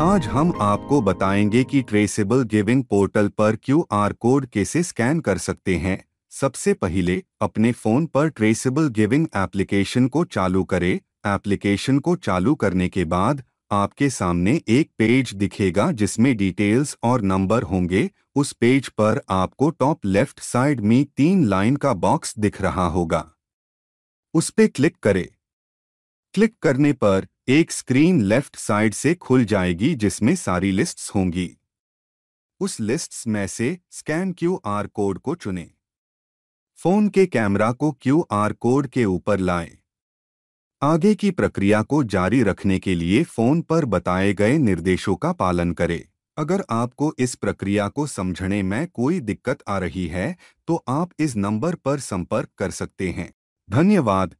आज हम आपको बताएंगे कि ट्रेसेबल गिविंग पोर्टल पर क्यूआर कोड कैसे स्कैन कर सकते हैं सबसे पहले अपने फ़ोन पर ट्रेसेबल गिविंग एप्लीकेशन को चालू करें एप्लीकेशन को चालू करने के बाद आपके सामने एक पेज दिखेगा जिसमें डिटेल्स और नंबर होंगे उस पेज पर आपको टॉप लेफ्ट साइड में तीन लाइन का बॉक्स दिख रहा होगा उस पर क्लिक करें क्लिक करने पर एक स्क्रीन लेफ्ट साइड से खुल जाएगी जिसमें सारी लिस्ट्स होंगी उस लिस्ट्स में से स्कैन क्यू आर कोड को चुनें फोन के कैमरा को क्यू आर कोड के ऊपर लाएं। आगे की प्रक्रिया को जारी रखने के लिए फोन पर बताए गए निर्देशों का पालन करें अगर आपको इस प्रक्रिया को समझने में कोई दिक्कत आ रही है तो आप इस नंबर पर संपर्क कर सकते हैं धन्यवाद